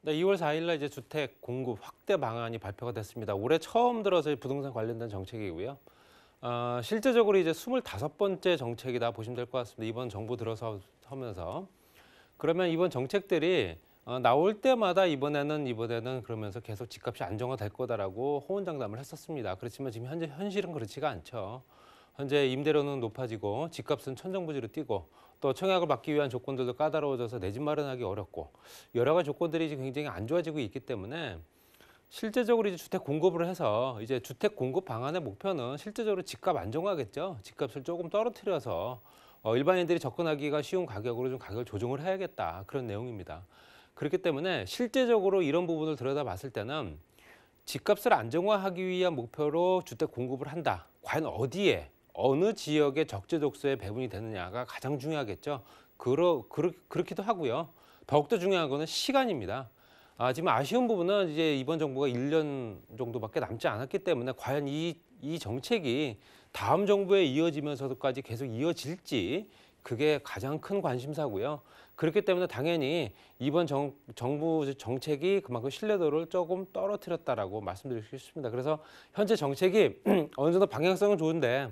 네, 2월 4일날 이제 주택 공급 확대 방안이 발표가 됐습니다. 올해 처음 들어서 부동산 관련된 정책이고요. 어, 실제적으로 이제 25번째 정책이다 보시면 될 것 같습니다. 이번 정부 들어서 하면서 그러면 이번 정책들이 어, 나올 때마다 이번에는 이번에는 그러면서 계속 집값이 안정화될 거다라고 호언장담을 했었습니다. 그렇지만 지금 현재 현실은 그렇지가 않죠. 현재 임대료는 높아지고 집값은 천정부지로 뛰고 또 청약을 받기 위한 조건들도 까다로워져서 내집 마련하기 어렵고 여러 가지 조건들이 지금 굉장히 안 좋아지고 있기 때문에 실제적으로 이제 주택 공급을 해서 이제 주택 공급 방안의 목표는 실제적으로 집값 안정화겠죠. 집값을 조금 떨어뜨려서 어, 일반인들이 접근하기가 쉬운 가격으로 좀 가격을 조정을 해야겠다 그런 내용입니다. 그렇기 때문에 실제적으로 이런 부분을 들여다봤을 때는 집값을 안정화하기 위한 목표로 주택 공급을 한다. 과연 어디에 어느 지역의 적재적소에 배분이 되느냐가 가장 중요하겠죠. 그러, 그러, 그렇기도 하고요. 더욱더 중요한 거는 시간입니다. 아, 지금 아쉬운 부분은 이제 이번 정부가 1년 정도밖에 남지 않았기 때문에 과연 이, 이 정책이 다음 정부에 이어지면서까지 도 계속 이어질지 그게 가장 큰 관심사고요. 그렇기 때문에 당연히 이번 정, 정부 정책이 그만큼 신뢰도를 조금 떨어뜨렸다라고 말씀드릴수있습니다 그래서 현재 정책이 어느 정도 방향성은 좋은데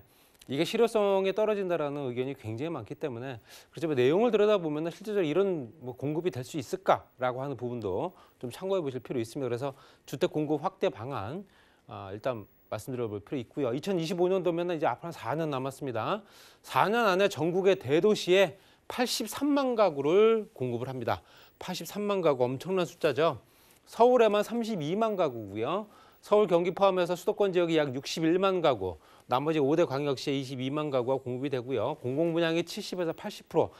이게 실효성이 떨어진다라는 의견이 굉장히 많기 때문에 그렇지만 내용을 들여다보면 실제적으로 이런 뭐 공급이 될 수 있을까라고 하는 부분도 좀 참고해 보실 필요 있습니다. 그래서 주택 공급 확대 방안 아, 일단 말씀드려볼 필요 있고요. 2025년도면 이제 앞으로 한 4년 남았습니다. 4년 안에 전국의 대도시에 83만 가구를 공급을 합니다. 83만 가구 엄청난 숫자죠. 서울에만 32만 가구고요. 서울 경기 포함해서 수도권 지역이 약 61만 가구, 나머지 5대 광역시에 22만 가구가 공급이 되고요. 공공 분양이 70에서 80%.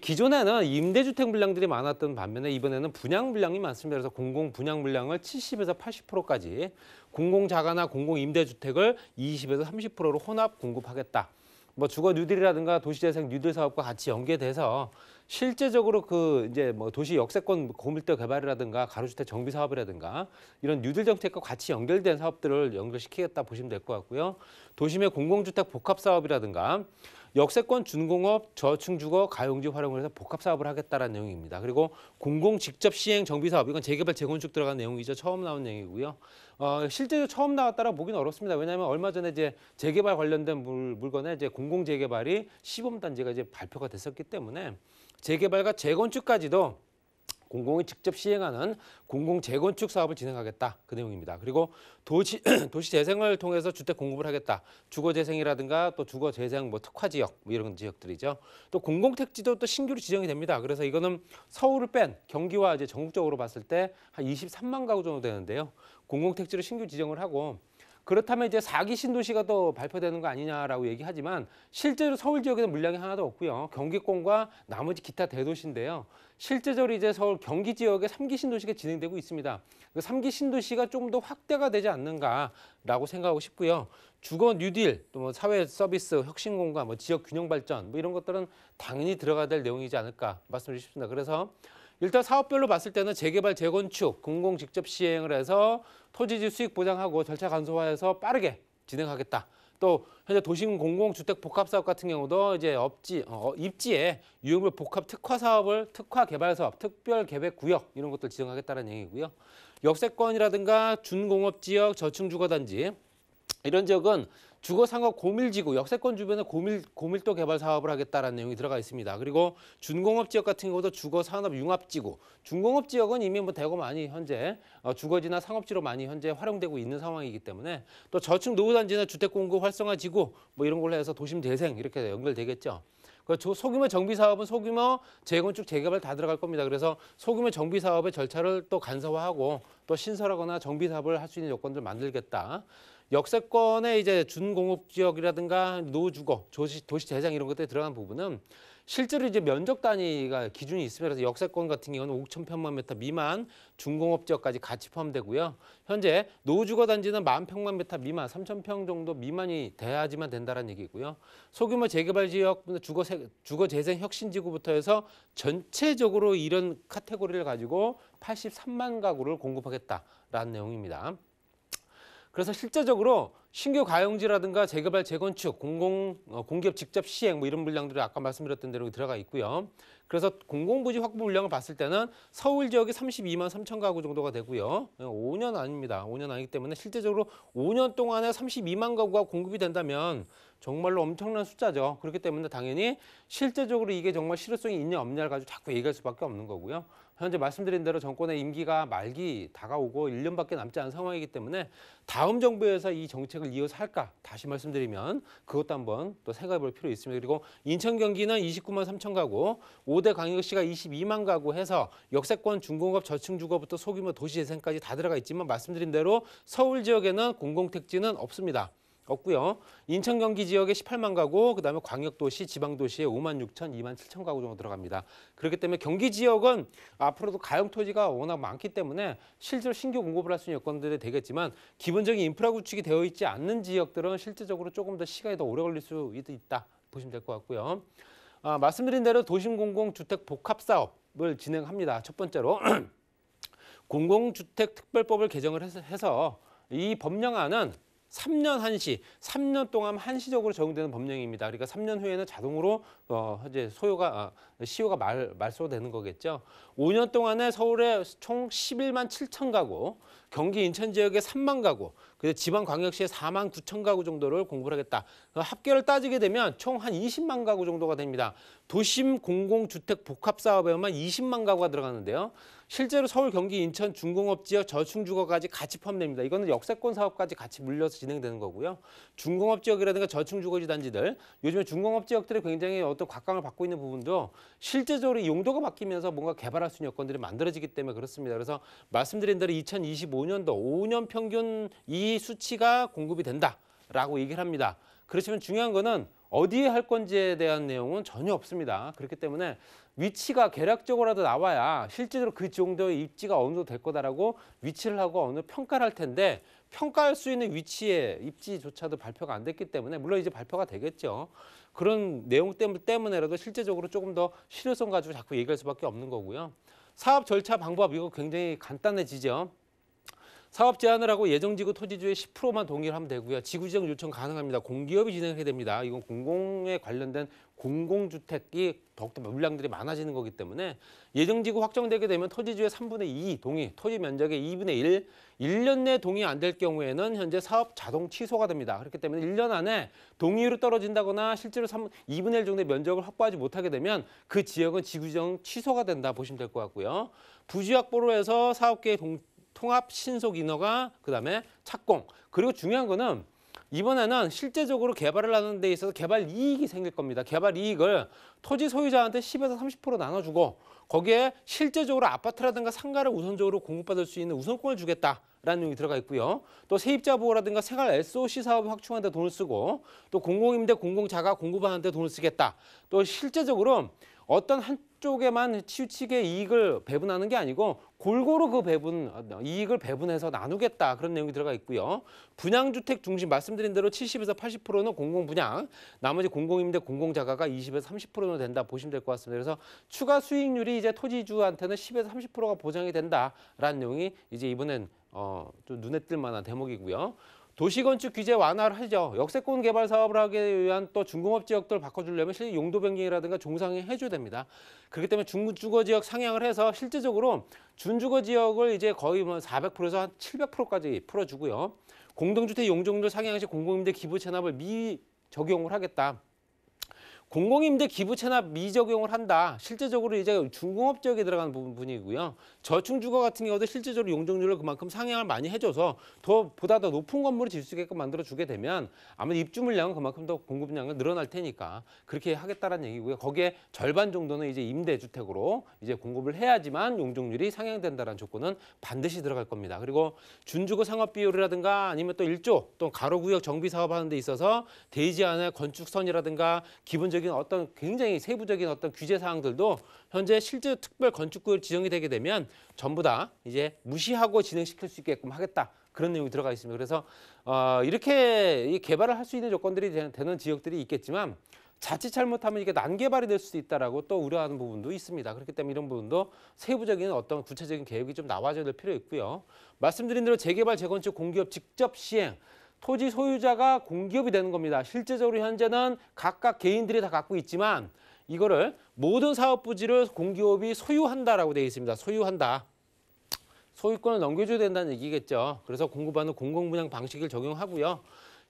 기존에는 임대주택 물량들이 많았던 반면에 이번에는 분양 물량이 많습니다. 그래서 공공 분양 물량을 70에서 80%까지 공공자가나 공공임대주택을 20에서 30%로 혼합 공급하겠다. 뭐 주거 뉴딜이라든가 도시재생 뉴딜 사업과 같이 연계돼서 실제적으로 그 이제 뭐 도시 역세권 고밀도 개발이라든가 가로주택 정비 사업이라든가 이런 뉴딜 정책과 같이 연결된 사업들을 연결시키겠다 보시면 될 것 같고요. 도심의 공공주택 복합 사업이라든가 역세권 준공업, 저층주거, 가용지 활용을 해서 복합 사업을 하겠다라는 내용입니다. 그리고 공공 직접 시행 정비 사업 이건 재개발 재건축 들어간 내용이죠. 처음 나온 내용이고요. 어, 실제로 처음 나왔다라고 보기는 어렵습니다. 왜냐하면 얼마 전에 이제 재개발 관련된 물, 물건에 이제 공공 재개발이 시범 단지가 이제 발표가 됐었기 때문에 재개발과 재건축까지도 공공이 직접 시행하는 공공 재건축 사업을 진행하겠다 그 내용입니다. 그리고 도시 도시 재생을 통해서 주택 공급을 하겠다. 주거 재생이라든가 또 주거 재생 뭐 특화 지역 뭐 이런 지역들이죠. 또 공공 택지도 또 신규로 지정이 됩니다. 그래서 이거는 서울을 뺀 경기와 이제 전국적으로 봤을 때 한 23만 가구 정도 되는데요. 공공 택지로 신규 지정을 하고 그렇다면 이제 4기 신도시가 더 발표되는 거 아니냐라고 얘기하지만 실제로 서울 지역에는 물량이 하나도 없고요. 경기권과 나머지 기타 대도시인데요. 실제적으로 이제 서울 경기 지역에 3기 신도시가 진행되고 있습니다. 3기 그러니까 신도시가 좀 더 확대가 되지 않는가라고 생각하고 싶고요. 주거 뉴딜, 또 뭐 사회 서비스, 혁신공간, 뭐 지역 균형 발전 뭐 이런 것들은 당연히 들어가야 될 내용이지 않을까 말씀드리고 싶습니다. 그래서 일단 사업별로 봤을 때는 재개발, 재건축, 공공 직접 시행을 해서 토지지 수익 보장하고 절차 간소화해서 빠르게 진행하겠다. 또 현재 도심 공공주택 복합사업 같은 경우도 이제 업지 어, 어 입지에 유흥물 복합 특화 사업을 특화 개발 사업, 특별 계획 구역 이런 것들 지정하겠다는 얘기고요. 역세권이라든가 준공업 지역, 저층 주거 단지 이런 지역은 주거 상업 고밀지구 역세권 주변에 고밀 고밀도 개발 사업을 하겠다는 내용이 들어가 있습니다. 그리고 준공업 지역 같은 경우도 주거 산업 융합 지구. 준공업 지역은 이미 뭐 대거 많이 현재 어, 주거지나 상업지로 많이 현재 활용되고 있는 상황이기 때문에 또 저층 노후 단지나 주택 공급 활성화 지구 뭐 이런 걸로 해서 도심 재생 이렇게 연결되겠죠. 그 소규모 정비 사업은 소규모 재건축 재개발 다 들어갈 겁니다. 그래서 소규모 정비 사업의 절차를 또 간소화하고 또 신설하거나 정비 사업을 할 수 있는 요건들 만들겠다. 역세권의 이제 준공업 지역이라든가 노주거, 도시, 도시 재생 이런 것들에 들어간 부분은 실제로 이제 면적 단위가 기준이 있으면 그래서 역세권 같은 경우는 5천 평만 미터 미만 중공업 지역까지 같이 포함되고요. 현재 노주거 단지는 1만 평만 미터 미만 3천 평 정도 미만이 돼야지만 된다는 얘기고요. 소규모 재개발 지역, 주거 주거 재생 혁신 지구부터 해서 전체적으로 이런 카테고리를 가지고 83만 가구를 공급하겠다라는 내용입니다. 그래서 실제적으로 신규 가용지라든가 재개발, 재건축, 공공 어, 공기업 직접 시행 뭐 이런 물량들이 아까 말씀드렸던 대로 들어가 있고요. 그래서 공공부지 확보 물량을 봤을 때는 서울 지역이 32만 3천 가구 정도가 되고요. 5년 예, 아닙니다. 5년 아니기 때문에 실제적으로 5년 동안에 32만 가구가 공급이 된다면 정말로 엄청난 숫자죠. 그렇기 때문에 당연히 실제적으로 이게 정말 실효성이 있냐 없냐를 가지고 자꾸 얘기할 수밖에 없는 거고요. 현재 말씀드린 대로 정권의 임기가 말기 다가오고 1년밖에 남지 않은 상황이기 때문에 다음 정부에서 이 정책을 이어서 할까 다시 말씀드리면 그것도 한번 또 생각해 볼 필요 있습니다. 그리고 인천 경기는 29만 3천 가구, 5대 광역시가 22만 가구 해서 역세권 중공업 저층 주거부터 소규모 도시 재생까지 다 들어가 있지만 말씀드린 대로 서울 지역에는 공공택지는 없습니다. 없고요. 인천 경기 지역에 18만 가구, 그다음에 광역도시, 지방도시에 5만 6천, 2만 7천 가구 정도 들어갑니다. 그렇기 때문에 경기 지역은 앞으로도 가용 토지가 워낙 많기 때문에 실제로 신규 공급을 할 수 있는 여건들이 되겠지만 기본적인 인프라 구축이 되어 있지 않는 지역들은 실제적으로 조금 더 시간이 더 오래 걸릴 수 있다 보시면 될 것 같고요. 아, 말씀드린 대로 도심공공주택 복합사업을 진행합니다. 첫 번째로 공공주택특별법을 개정을 해서, 해서 이 법령안은 3년 한시, 3년 동안 한시적으로 적용되는 법령입니다. 그러니까 3년 후에는 자동으로 어 이제 소요가 아, 시효가 말 말소되는 거겠죠. 5년 동안에 서울에 총 11만 7천 가구, 경기 인천 지역에 3만 가구, 그래서 지방 광역시에 4만 9천 가구 정도를 공부를 하겠다. 합계를 따지게 되면 총 한 20만 가구 정도가 됩니다. 도심 공공주택 복합 사업에만 20만 가구가 들어가는데요. 실제로 서울, 경기, 인천, 중공업 지역 저층주거까지 같이 포함됩니다. 이거는 역세권 사업까지 같이 물려서 진행되는 거고요. 중공업 지역이라든가 저층주거지 단지들, 요즘에 중공업 지역들이 굉장히 어떤 각광을 받고 있는 부분도 실제적으로 용도가 바뀌면서 뭔가 개발할 수 있는 여건들이 만들어지기 때문에 그렇습니다. 그래서 말씀드린 대로 2025년도 5년 평균 이 수치가 공급이 된다라고 얘기를 합니다. 그렇지만 중요한 거는 어디에 할 건지에 대한 내용은 전혀 없습니다. 그렇기 때문에 위치가 계략적으로라도 나와야 실제로 그 정도의 입지가 어느 정도 될 거다라고 위치를 하고 어느 평가를 할 텐데 평가할 수 있는 위치의 입지조차도 발표가 안 됐기 때문에 물론 이제 발표가 되겠죠. 그런 내용 때문에라도 실제적으로 조금 더 실효성 가지고 자꾸 얘기할 수밖에 없는 거고요. 사업 절차 방법 이거 굉장히 간단해지죠. 사업 제한을 하고 예정지구 토지주의 10%만 동의를 하면 되고요. 지구지정 요청 가능합니다. 공기업이 진행하게 됩니다. 이건 공공에 관련된 공공주택이 더욱더 물량들이 많아지는 거기 때문에 예정지구 확정되게 되면 토지주의 3분의 2 동의, 토지 면적의 2분의 1, 1년 내 동의 안 될 경우에는 현재 사업 자동 취소가 됩니다. 그렇기 때문에 1년 안에 동의율이 떨어진다거나 실제로 3, 2분의 1 정도의 면적을 확보하지 못하게 되면 그 지역은 지구지정 취소가 된다 보시면 될 것 같고요. 부지확보로 해서 사업계획 통합, 신속 인허가, 그다음에 착공. 그리고 중요한 거는 이번에는 실제적으로 개발을 하는 데 있어서 개발 이익이 생길 겁니다. 개발 이익을 토지 소유자한테 10에서 30% 나눠주고 거기에 실제적으로 아파트라든가 상가를 우선적으로 공급받을 수 있는 우선권을 주겠다. 라는 용이 들어가 있고요. 또 세입자 보호라든가 생활 SOC 사업 확충하는 데 돈을 쓰고 또 공공임대, 공공자가 공급하는 데 돈을 쓰겠다. 또 실제적으로 어떤 한쪽에만 치우치게 이익을 배분하는 게 아니고 골고루 그 배분, 이익을 배분해서 나누겠다 그런 내용이 들어가 있고요. 분양주택 중심 말씀드린 대로 70에서 80%는 공공분양, 나머지 공공임대, 공공자가가 20에서 30%정 된다 보시면 될 것 같습니다. 그래서 추가 수익률이 이제 토지주한테는 10에서 30%가 보장이 된다라는 내용이 이제 이번엔 어, 좀 눈에 띌 만한 대목이고요. 도시건축 규제 완화를 하죠. 역세권 개발 사업을 하기 위한 또 중공업 지역들 바꿔주려면 실제 용도 변경이라든가 종상에 해줘야 됩니다. 그렇기 때문에 중주거 지역 상향을 해서 실제적으로 준주거 지역을 이제 거의 뭐 400%에서 한 700%까지 풀어주고요. 공동주택 용적률 상향시 공공임대 기부 체납을 미 적용을 하겠다. 공공임대 기부 체납 미적용을 한다. 실제적으로 이제 중공업 지역에 들어가는 부분이고요. 저층주거 같은 경우도 실제적으로 용적률을 그만큼 상향을 많이 해줘서 더 보다 더 높은 건물을 질 수 있게끔 만들어 주게 되면 아마 입주 물량은 그만큼 더 공급량은 늘어날 테니까 그렇게 하겠다라는 얘기고요. 거기에 절반 정도는 이제 임대주택으로 이제 공급을 해야지만 용적률이 상향된다는 조건은 반드시 들어갈 겁니다. 그리고 준주거 상업 비율이라든가 아니면 또 1조 또 가로구역 정비 사업하는 데 있어서 대지 안에 건축선이라든가 기본적 내부적인 어떤 굉장히 세부적인 어떤 규제 사항들도 현재 실제 특별 건축구역 지정이 되게 되면 전부 다 이제 무시하고 진행시킬 수 있게끔 하겠다. 그런 내용이 들어가 있습니다. 그래서 어, 이렇게 이 개발을 할 수 있는 조건들이 되는 지역들이 있겠지만 자칫 잘못하면 이게 난개발이 될 수도 있다라고 또 우려하는 부분도 있습니다. 그렇기 때문에 이런 부분도 세부적인 어떤 구체적인 계획이 좀 나와줘야 될 필요 있고요. 말씀드린 대로 재개발 재건축 공기업 직접 시행 토지 소유자가 공기업이 되는 겁니다. 실제적으로 현재는 각각 개인들이 다 갖고 있지만 이거를 모든 사업 부지를 공기업이 소유한다라고 되어 있습니다. 소유한다. 소유권을 넘겨줘야 된다는 얘기겠죠. 그래서 공급하는 공공분양 방식을 적용하고요.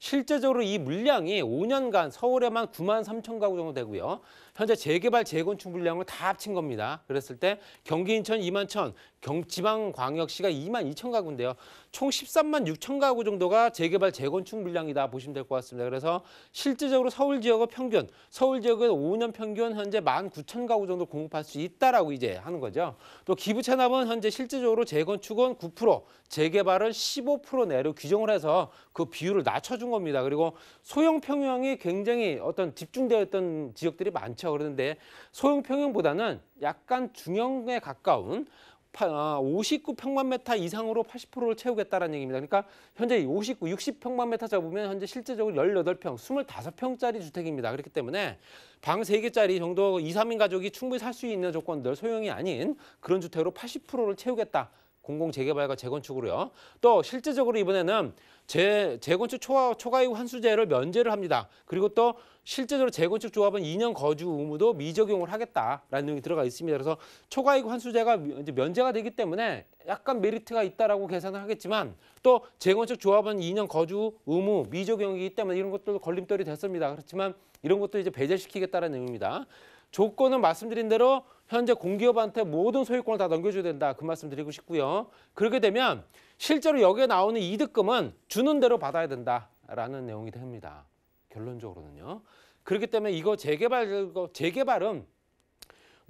실제적으로 이 물량이 5년간 서울에만 9만 3천 가구 정도 되고요. 현재 재개발, 재건축 물량을 다 합친 겁니다. 그랬을 때 경기 인천 2만 천, 경, 지방광역시가 2만 2천 가구인데요. 총 13만 6천 가구 정도가 재개발, 재건축 물량이다 보시면 될 것 같습니다. 그래서 실질적으로 서울 지역의 평균, 서울 지역의 5년 평균 현재 1만 9천 가구 정도 공급할 수 있다라고 이제 하는 거죠. 또 기부 채납은 현재 실질적으로 재건축은 9%, 재개발은 15% 내로 규정을 해서 그 비율을 낮춰준 겁니다. 그리고 소형 평형이 굉장히 어떤 집중되어 있던 지역들이 많죠. 그런데 소형 평형보다는 약간 중형에 가까운 59평방미터 아, 이상으로 80%를 채우겠다는 얘기입니다. 그러니까 현재 59, 60평방미터 잡으면 현재 실제적으로 18평, 25평짜리 주택입니다. 그렇기 때문에 방 3개짜리 정도 2, 3인 가족이 충분히 살 수 있는 조건들 소형이 아닌 그런 주택으로 80%를 채우겠다. 공공 재개발과 재건축으로요. 또 실제적으로 이번에는 재, 재건축 초과, 초과이익 환수제를 면제를 합니다. 그리고 또 실제적으로 재건축 조합은 2년 거주 의무도 미적용을 하겠다라는 내용이 들어가 있습니다. 그래서 초과이익 환수제가 이제 면제가 되기 때문에 약간 메리트가 있다라고 계산을 하겠지만 또 재건축 조합은 2년 거주 의무 미적용이기 때문에 이런 것도 들 걸림돌이 됐습니다. 그렇지만 이런 것도 이제 배제시키겠다는 내용입니다. 조건은 말씀드린 대로 현재 공기업한테 모든 소유권을 다 넘겨줘야 된다. 그 말씀 드리고 싶고요. 그렇게 되면 실제로 여기에 나오는 이득금은 주는 대로 받아야 된다라는 내용이 됩니다. 결론적으로는요. 그렇기 때문에 이거 재개발 재개발은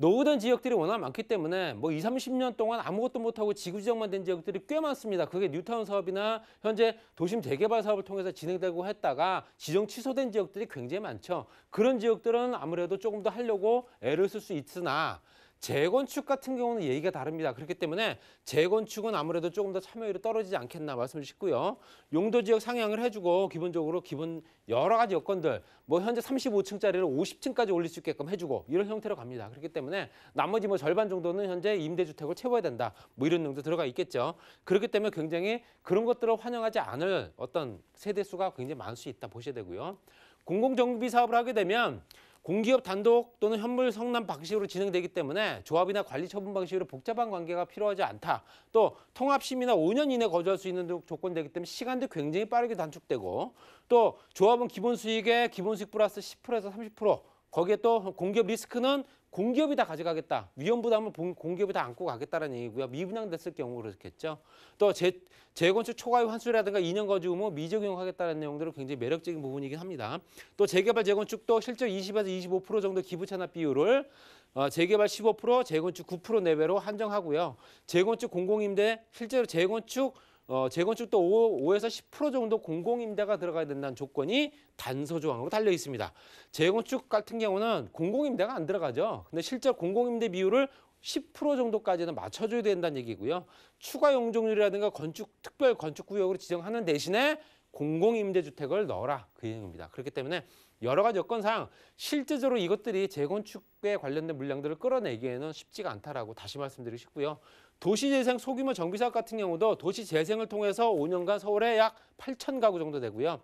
노후된 지역들이 워낙 많기 때문에 뭐 20, 30년 동안 아무것도 못하고 지구지역만 된 지역들이 꽤 많습니다. 그게 뉴타운 사업이나 현재 도심 재개발 사업을 통해서 진행되고 했다가 지정 취소된 지역들이 굉장히 많죠. 그런 지역들은 아무래도 조금 더 하려고 애를 쓸 수 있으나 재건축 같은 경우는 얘기가 다릅니다. 그렇기 때문에 재건축은 아무래도 조금 더 참여율이 떨어지지 않겠나 말씀을 싶고요. 용도 지역 상향을 해주고 기본적으로 기본 여러 가지 여건들 뭐 현재 35층짜리를 50층까지 올릴 수 있게끔 해주고 이런 형태로 갑니다. 그렇기 때문에 나머지 뭐 절반 정도는 현재 임대주택을 채워야 된다 뭐 이런 용도 들어가 있겠죠. 그렇기 때문에 굉장히 그런 것들을 환영하지 않을 어떤 세대 수가 굉장히 많을 수 있다 보셔야 되고요. 공공정비 사업을 하게 되면 공기업 단독 또는 현물 성남 방식으로 진행되기 때문에 조합이나 관리 처분 방식으로 복잡한 관계가 필요하지 않다. 또 통합심의나 5년 이내 거주할 수 있는 조건이 되기 때문에 시간도 굉장히 빠르게 단축되고 또 조합은 기본 수익에 기본 수익 플러스 10%에서 30% 거기에 또 공기업 리스크는 공기업이 다 가져가겠다. 위험 부담을 공기업이 다 안고 가겠다는 얘기고요. 미분양됐을 경우 그렇겠죠. 또 재, 재건축 초과유 환수라든가 2년 거주 의 미적용하겠다는 내용들은 굉장히 매력적인 부분이긴 합니다. 또 재개발 재건축도 실제 20에서 25% 정도 기부 채납 비율을 어, 재개발 15%, 재건축 9% 내외로 한정하고요. 재건축 공공임대 실제로 재건축 어, 재건축도 5, 에서 10% 정도 공공임대가 들어가야 된다는 조건이 단서 조항으로 달려 있습니다. 재건축 같은 경우는 공공임대가 안 들어가죠. 근데 실제 공공임대 비율을 10% 정도까지는 맞춰줘야 된다는 얘기고요. 추가 용적률이라든가 건축 특별 건축 구역으로 지정하는 대신에 공공임대주택을 넣어라 그 얘기입니다. 그렇기 때문에 여러 가지 여건상 실제적으로 이것들이 재건축에 관련된 물량들을 끌어내기에는 쉽지가 않다라고 다시 말씀드리고 싶고요. 도시재생 소규모 정비사업 같은 경우도 도시재생을 통해서 5년간 서울에 약 8천 가구 정도 되고요.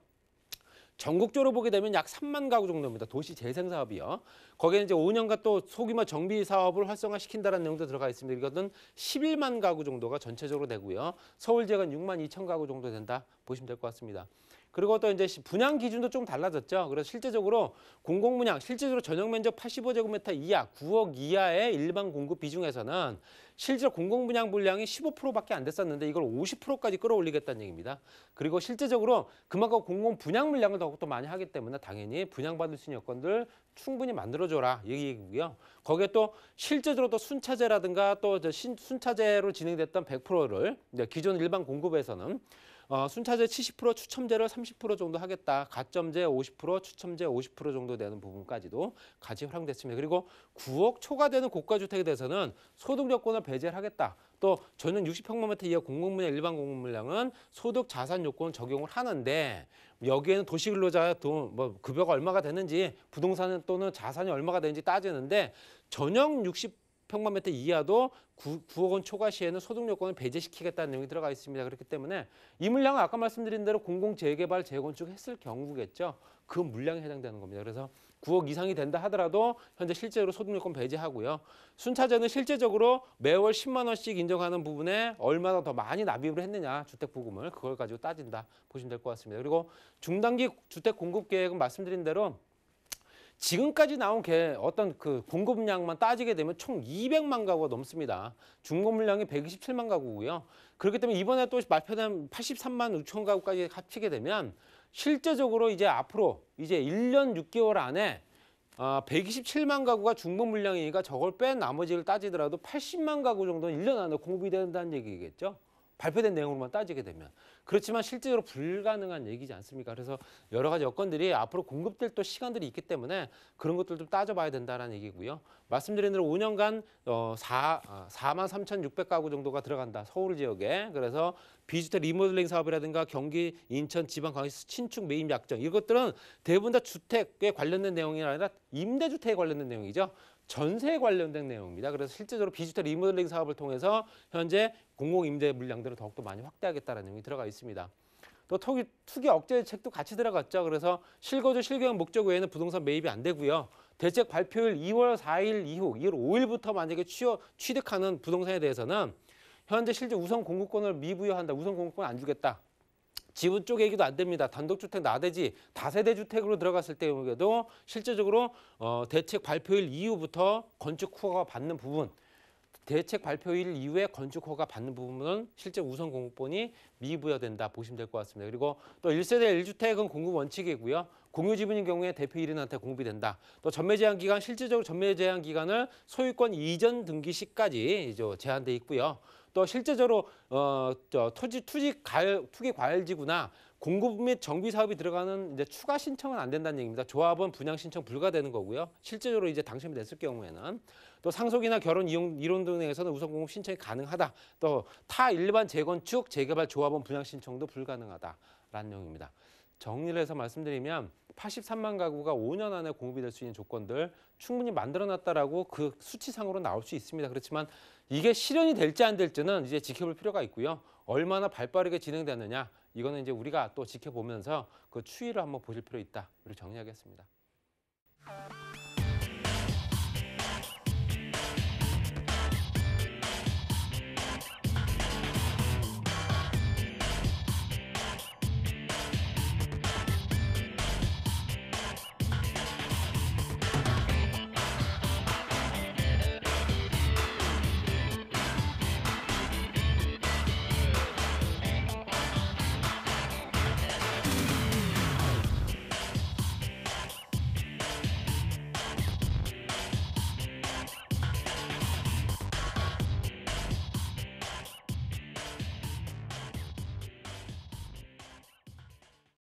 전국적으로 보게 되면 약 3만 가구 정도입니다. 도시 재생 사업이요. 거기에 이제 5년간 또 소규모 정비 사업을 활성화시킨다는 내용도 들어가 있습니다. 이것은 11만 가구 정도가 전체적으로 되고요. 서울 재역 6만 2천 가구 정도 된다 보시면 될 것 같습니다. 그리고 또 이제 분양 기준도 좀 달라졌죠. 그래서 실제적으로 공공 분양 실제적으로 전용 면적 85제곱미터 이하 9억 이하의 일반 공급 비중에서는 실제로 공공 분양 물량이 15%밖에 안 됐었는데 이걸 50%까지 끌어올리겠다는 얘기입니다. 그리고 실제적으로 그만큼 공공 분양 물량을 더욱더 많이 하기 때문에 당연히 분양받을 수 있는 여건들 충분히 만들어줘라 얘기고요. 거기에 또 실제적으로 또 순차제라든가 또 순차제로 진행됐던 100%를 기존 일반 공급에서는 어, 순차제 70% 추첨제를 30% 정도 하겠다. 가점제 50% 추첨제 50% 정도 되는 부분까지도 같이 활용됐습니다. 그리고 9억 초과되는 고가주택에 대해서는 소득요건을 배제를 하겠다. 또 전용 60평방미터 이하 공공분야 일반 공공물량은 소득 자산 요건 적용을 하는데 여기에는 도시근로자 뭐 급여가 얼마가 되는지 부동산 또는 자산이 얼마가 되는지 따지는데 전용 60 평방미터 이하도 9, 억원 초과 시에는 소득 요건을 배제시키겠다는 내용이 들어가 있습니다. 그렇기 때문에 이 물량은 아까 말씀드린 대로 공공 재개발 재건축했을 경우겠죠. 그 물량에 해당되는 겁니다. 그래서 9억 이상이 된다 하더라도 현재 실제로 소득 요건 배제하고요. 순차제는 실제적으로 매월 10만 원씩 인정하는 부분에 얼마나 더 많이 납입을 했느냐 주택 부금을 그걸 가지고 따진다 보시면 될 것 같습니다. 그리고 중단기 주택 공급 계획은 말씀드린 대로 지금까지 나온 게 어떤 그 공급량만 따지게 되면 총 200만 가구가 넘습니다. 중고 물량이 127만 가구고요. 그렇기 때문에 이번에 또 발표된 83만 6천 가구까지 합치게 되면 실제적으로 이제 앞으로 이제 1년 6개월 안에 아, 어, 127만 가구가 중복 물량이니까 저걸 뺀 나머지를 따지더라도 80만 가구 정도는 1년 안에 공급이 된다는 얘기겠죠. 발표된 내용으로만 따지게 되면 그렇지만 실제로 불가능한 얘기지 않습니까? 그래서 여러 가지 여건들이 앞으로 공급될 또 시간들이 있기 때문에 그런 것들 좀 따져봐야 된다는 얘기고요. 말씀드린 대로 5년간 어 4, 4만 3,600 가구 정도가 들어간다 서울 지역에 그래서 비주택 리모델링 사업이라든가 경기 인천 지방 광역시 신축 매입 약정 이것들은 대부분 다 주택에 관련된 내용이 아니라 임대주택에 관련된 내용이죠. 전세에 관련된 내용입니다. 그래서 실제적으로 비주택 리모델링 사업을 통해서 현재 공공임대 물량들을 더욱더 많이 확대하겠다는 내용이 들어가 있습니다. 또 투기, 투기 억제책도 같이 들어갔죠. 그래서 실거주 실경 목적 외에는 부동산 매입이 안 되고요. 대책 발표일 2월 4일 이후 2월 5일부터 만약에 취업, 취득하는 부동산에 대해서는 현재 실제 우선 공급권을 미부여한다. 우선 공급권 안 주겠다. 지분 쪽 얘기도 안 됩니다. 단독주택 나대지 다세대 주택으로 들어갔을 때에도 실제적으로 어, 대책 발표일 이후부터 건축 허가 받는 부분 대책 발표일 이후에 건축 허가 받는 부분은 실제 우선 공급본이 미부여된다 보시면 될 것 같습니다. 그리고 또 1세대 1주택은 공급 원칙이고요. 공유 지분인 경우에 대표 1인한테 공급이 된다. 또 전매 제한 기간 실제적으로 전매 제한 기간을 소유권 이전 등기 시까지 제한돼 있고요. 또 실제적으로 어, 저 토지 투지 가열, 투기 과열지구나 공급 및 정비 사업이 들어가는 이제 추가 신청은 안 된다는 얘기입니다. 조합은 분양 신청 불가되는 거고요. 실제적으로 이제 당첨이 됐을 경우에는 또 상속이나 결혼 이용 이론 등에서는 우선 공급 신청이 가능하다. 또 타 일반 재건축 재개발 조합원 분양 신청도 불가능하다라는 내용입니다. 정리를 해서 말씀드리면 83만 가구가 5년 안에 공급이 될 수 있는 조건들 충분히 만들어놨다라고 그 수치상으로 나올 수 있습니다. 그렇지만 이게 실현이 될지 안 될지는 이제 지켜볼 필요가 있고요. 얼마나 발빠르게 진행되느냐 이거는 이제 우리가 또 지켜보면서 그 추이를 한번 보실 필요 있다. 우리 정리하겠습니다.